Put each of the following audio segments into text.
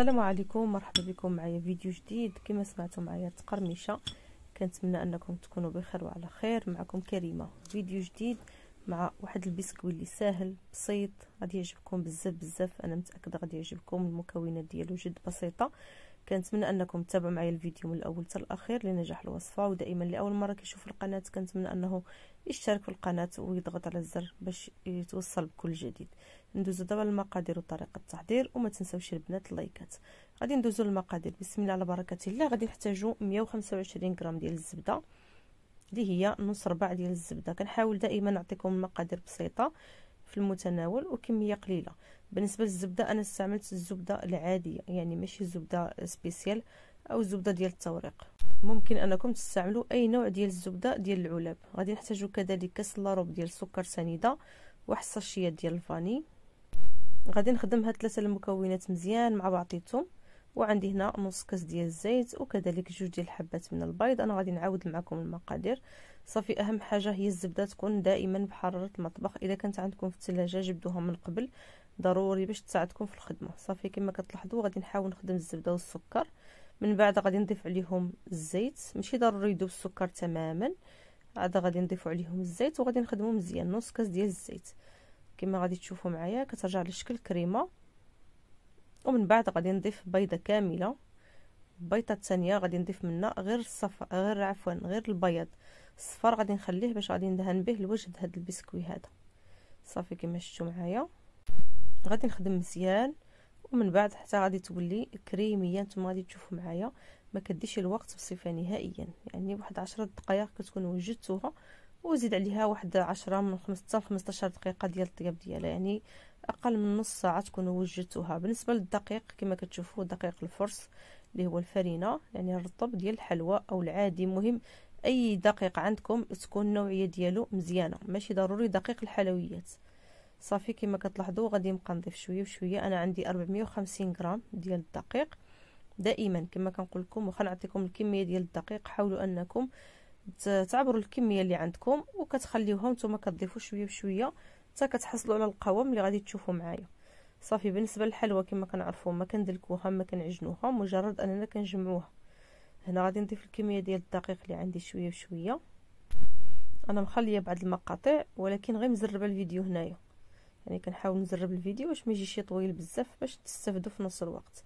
السلام عليكم مرحبا بكم معايا فيديو جديد كما سمعتم معايا تقرميشه كنتمنى انكم تكونوا بخير وعلى خير معكم كريمه فيديو جديد مع واحد البسكويت اللي ساهل بسيط غادي يعجبكم بزاف بزاف انا متاكده غادي يعجبكم المكونات ديالو جد بسيطه كنتمنى انكم تتابعوا معايا الفيديو من الاول حتى الاخير لنجاح الوصفه ودائما لاول مره كيشوف القناه كنتمنى انه يشترك في القناه ويضغط على الزر باش يتوصل بكل جديد ندوزو دابا للمقادير وطريقه التحضير وما تنساوش البنات اللايكات غادي ندوزو للمقادير بسم الله على بركه الله غادي نحتاجو 125 غرام ديال الزبده اللي هي نص ربع ديال الزبده كنحاول دائما نعطيكم المقادير بسيطه في المتناول وكميه قليله بالنسبه للزبده انا استعملت الزبده العاديه يعني ماشي الزبده سبيسيال او الزبده ديال التوريق ممكن انكم تستعملوا اي نوع ديال الزبده ديال العلب غادي نحتاجوا كذلك كاس لاروب ديال السكر سنيده واحد الصاشيه ديال الفاني غادي نخدم هاد ثلاثه المكونات مزيان مع بعضيتهم وعندي هنا نص كاس ديال الزيت وكذلك جوج ديال الحبات من البيض انا غادي نعاود معكم المقادير صافي اهم حاجه هي الزبده تكون دائما بحراره المطبخ اذا كانت عندكم في الثلاجه جبدوها من قبل ضروري باش تساعدكم في الخدمه صافي كما كتلاحظوا غادي نحاول نخدم الزبده والسكر من بعد غادي نضيف عليهم الزيت ماشي ضروري يذوب السكر تماما عاد غادي نضيفوا عليهم الزيت وغادي نخدموا مزيان نص كاس ديال الزيت كما غادي تشوفوا معايا كترجع لشكل كريمه ومن بعد غادي نضيف بيضه كامله البيضه الثانيه غادي نضيف منها غير الصفا غير عفوا غير البيض الصفار غادي نخليه باش غادي ندهن به الوجه هاد البسكوي هذا صافي كما شفتوا معايا غادي نخدم مزيان ومن بعد حتى غادي تولي كريميه نتوما غادي تشوفوا معايا ما كديش الوقت بصفه نهائيا يعني واحد عشرة دقائق كتكون وجدتوها وزيد عليها واحد عشرة من خمسة 15 دقيقه ديال الطياب ديالها يعني اقل من نص ساعه تكون وجدتوها بالنسبه للدقيق كما كتشوفوا دقيق الفرص اللي هو الفرينه يعني الرطب ديال الحلوى او العادي مهم اي دقيق عندكم تكون النوعيه ديالو مزيانه ماشي ضروري دقيق الحلويات صافي كما كتلاحظوا غادي نبقى نضيف شويه بشويه انا عندي 450 غرام ديال الدقيق دائما كما كنقول لكم واخا نعطيكم الكميه ديال الدقيق حاولوا انكم تعبروا الكميه اللي عندكم وكتخليوها نتوما كتضيفوا شويه بشويه حتى كتحصلوا على القوام اللي غادي تشوفوا معايا صافي بالنسبه للحلوى كما كنعرفوا ما كندلكوها ما كنعجنوها مجرد اننا كنجمعوها هنا غادي نضيف الكميه ديال الدقيق اللي عندي شويه بشويه انا مخليه بعض المقاطع ولكن غير مزربه الفيديو هنايا يعني كنحاول نزرب الفيديو باش ما يجيش طويل بزاف باش تستافدوا في نفس الوقت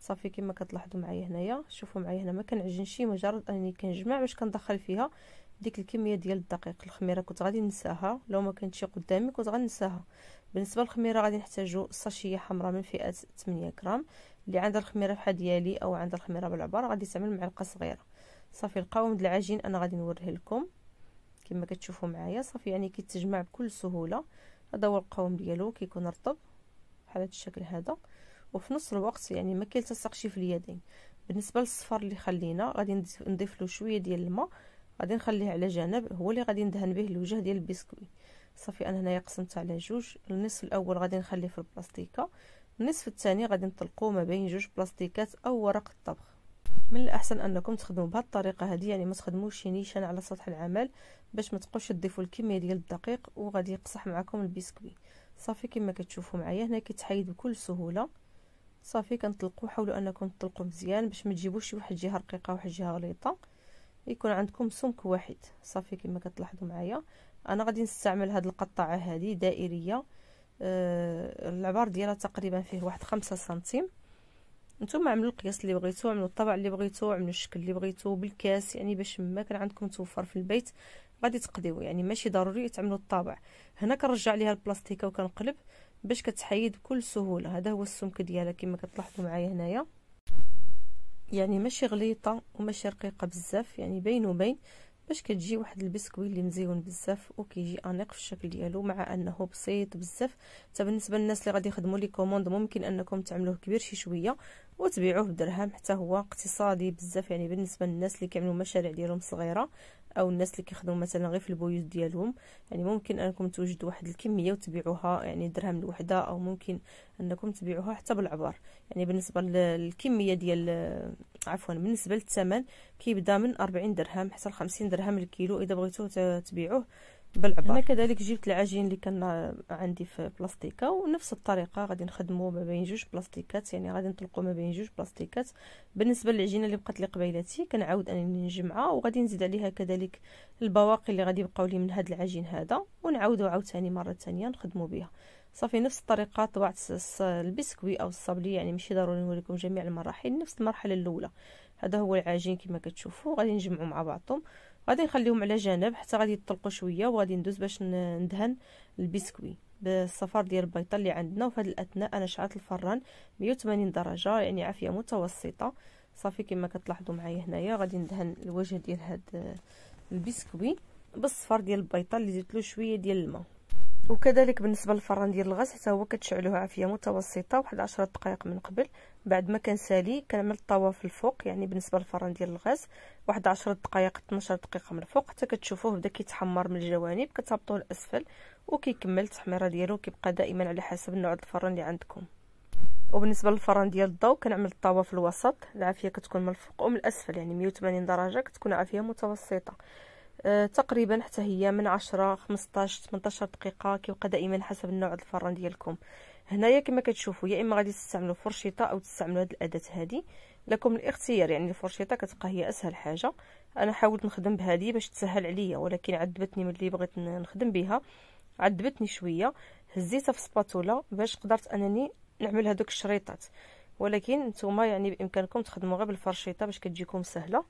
صافي كما كتلاحظوا معايا هنايا شوفوا معايا هنا ما كنعجنش مجرد انني كنجمع باش كندخل فيها ديك الكميه ديال الدقيق الخميره كنت غادي ننساها لو ما كانتش قدامي كنت غنساها بالنسبه للخميره غادي نحتاجو ساشيه حمراء من فئه 8 غرام اللي عندها الخميره بحال ديالي او عندها الخميره بالعبار غادي تعمل معلقه صغيره صافي القوام ديال العجين انا غادي نوريه لكم كما كتشوفوا معايا صافي يعني كيتجمع بكل سهوله هذا هو القوام ديالو كيكون رطب بحال هذا الشكل هذا وفي نفس الوقت يعني ما كيلتصقش في اليدين بالنسبه للصفار اللي خلينا غادي نضيف له شويه ديال الماء غادي نخليه على جنب هو اللي غادي ندهن به الوجه ديال البسكوي صافي انا هنايا قسمت على جوج النصف الاول غادي نخليه في البلاستيكه النصف الثاني غادي نطلقوه ما بين جوج بلاستيكات او ورق الطبخ من الاحسن انكم تخدموا بهذه الطريقه هذه يعني ما تخدموش شي نيشان على سطح العمل باش ما تبقوش تضيفوا الكميه ديال الدقيق وغادي يقصح معكم البسكوي صافي كما كتشوفوا معايا هنا كيتحيد بكل سهوله صافي كنطلقوا حاولوا انكم تطلقوا مزيان باش ما تجيبوش شي واحد جهه رقيقه وواحد جهه غليظه يكون عندكم سمك واحد صافي كما كتلاحظوا معايا انا غادي نستعمل هاد القطعه هذه دائريه آه العبار ديالها تقريبا فيه واحد خمسة سنتيم نتوما عملوا القياس اللي بغيتو عملوا الطبع اللي بغيتو عملوا الشكل اللي بغيتو بالكاس يعني باش ما كان عندكم توفر في البيت غادي تقضيو يعني ماشي ضروري تعملوا الطابع هنا كنرجع ليها البلاستيكه وكنقلب باش كتحيد بكل سهوله هذا هو السمك ديالها كما كتلاحظوا معايا هنايا يعني ماشي غليطه وماشي رقيقه بزاف يعني بين وبين باش كتجي واحد البسكوي اللي مزيون بزاف وكيجي انيق في الشكل ديالو مع انه بسيط بزاف حتى بالنسبه للناس اللي غادي يخدموا لي كوموند ممكن انكم تعملوه كبير شي شويه وتبيعوه بدرهم حتى هو اقتصادي بزاف يعني بالنسبه للناس اللي كيعملوا مشاريع ديالهم صغيره او الناس اللي كيخدموا مثلا غير في البيوت ديالهم يعني ممكن انكم توجدوا واحد الكميه وتبيعوها يعني درهم الوحده او ممكن انكم تبيعوها حتى بالعبار يعني بالنسبه للكميه ديال عفوا بالنسبه للثمن كيبدا من 40 درهم حتى ل 50 درهم الكيلو اذا بغيتو تبيعوه بالعبار هنا كذلك جبت العجين اللي كان عندي في بلاستيكه ونفس الطريقه غادي نخدمو ما بين جوج بلاستيكات يعني غادي نطلقو ما بين جوج بلاستيكات بالنسبه للعجينه اللي بقات لي قبيلاتي كنعاود انني نجمعها وغادي نزيد عليها كذلك البواقي اللي غادي يبقاو لي من هذا العجين هذا ونعاودو عاوتاني مره ثانيه نخدمو بها صافي نفس الطريقه طبعت البسكوي او الصابلي يعني ماشي ضروري نوريكم جميع المراحل نفس المرحله الاولى هذا هو العجين كما كتشوفوا غادي نجمعوا مع بعضهم غادي نخليهم على جانب حتى غادي يطلقوا شويه وغادي ندوز باش ندهن البسكوي بالصفار ديال البيضه اللي عندنا وفي هذه الاثناء انا شعلت الفران 180 درجه يعني عافيه متوسطه صافي كما كتلاحظوا معايا هنايا غادي ندهن الوجه ديال هذا البسكوي بالصفار ديال البيضه اللي زدت له شويه ديال الماء وكذلك بالنسبه للفران ديال الغاز حتى هو كتشعلوه عافيه متوسطه واحد 10 دقائق من قبل بعد ما كنسالي كنعمل الطاوه في الفوق يعني بالنسبه للفران ديال الغاز واحد 10 دقائق 12 دقيقه من الفوق حتى كتشوفوه بدا كيتحمر من الجوانب كتهبطوه لاسفل وكيكمل التحميره ديالو كيبقى دائما على حسب نوع الفران اللي عندكم وبالنسبه للفران ديال الضو كنعمل الطاوه في الوسط العافيه كتكون من الفوق ومن الاسفل يعني 180 درجه كتكون عافيه متوسطه آه، تقريبا حتى هي من 10 15 18 دقيقه كيبقى دائما حسب النوع الفران ديالكم هنايا كما كتشوفوا يا اما غادي تستعملوا فرشيطه او تستعملوا هذه الاداه هذه لكم الاختيار يعني الفرشيطه كتبقى هي اسهل حاجه انا حاولت نخدم بهذه باش تسهل عليا ولكن عذبتني ملي بغيت نخدم بها عذبتني شويه هزيتها في سباتولا باش قدرت انني نعمل هذوك الشريطات ولكن نتوما يعني بامكانكم تخدموا غير بالفرشيطه باش كتجيكم سهله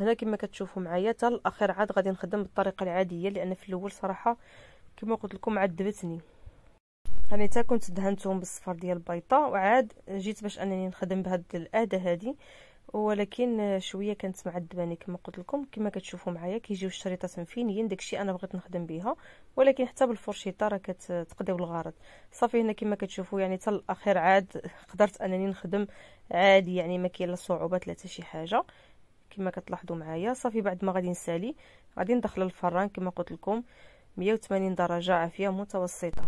هنا كما كتشوفوا معايا حتى الاخير عاد غادي نخدم بالطريقه العاديه لان في الاول صراحه كما قلت لكم عذبتني يعني تا كنت دهنتهم بالصفر ديال البيضه وعاد جيت باش انني نخدم بهاد الاده هذه ولكن شويه كانت معذباني كما قلت لكم كما كتشوفوا معايا كيجيو الشريطات مفينيين داكشي انا بغيت نخدم بها ولكن حتى بالفرشيطه راه كتقضيو الغرض صافي هنا كما كتشوفوا يعني حتى الاخير عاد قدرت انني نخدم عادي يعني ما كاين لا صعوبات لا حتى شي حاجه كما كتلاحظوا معايا صافي بعد ما غادي نسالي غادي ندخل الفران كما قلت لكم 180 درجه عافيه متوسطه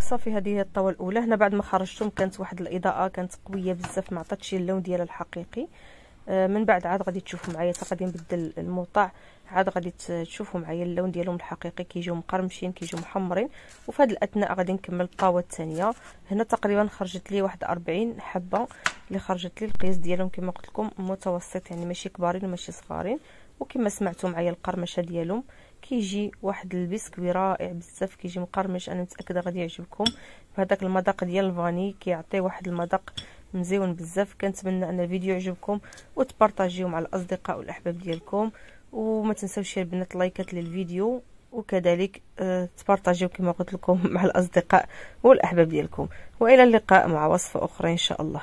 صافي هذه هي الطاوه الاولى هنا بعد ما خرجتهم كانت واحد الاضاءه كانت قويه بزاف ما عطاتش اللون ديالها الحقيقي آه، من بعد عاد غادي تشوفوا معايا تقدم بدل نبدل الموطع عاد غادي تشوفوا معايا اللون ديالهم الحقيقي كيجيو مقرمشين كيجيو محمرين وفي هذه الاثناء غادي نكمل الطاوه الثانيه هنا تقريبا خرجت لي واحد 40 حبه اللي خرجت لي القياس ديالهم كما قلت لكم متوسط يعني ماشي كبارين وماشي صغارين وكما سمعتوا معايا القرمشه ديالهم كيجي واحد البسكوي رائع بزاف كيجي مقرمش انا متاكده غادي يعجبكم بهذاك المذاق ديال الفاني كيعطي واحد المذاق مزيون بزاف كنتمنى ان الفيديو يعجبكم وتبارطاجيوه مع الاصدقاء والاحباب ديالكم وما تنسوش البنات لايكات للفيديو وكذلك آه، تبارطاجيو كما قلت لكم مع الاصدقاء والاحباب ديالكم والى اللقاء مع وصفه اخرى ان شاء الله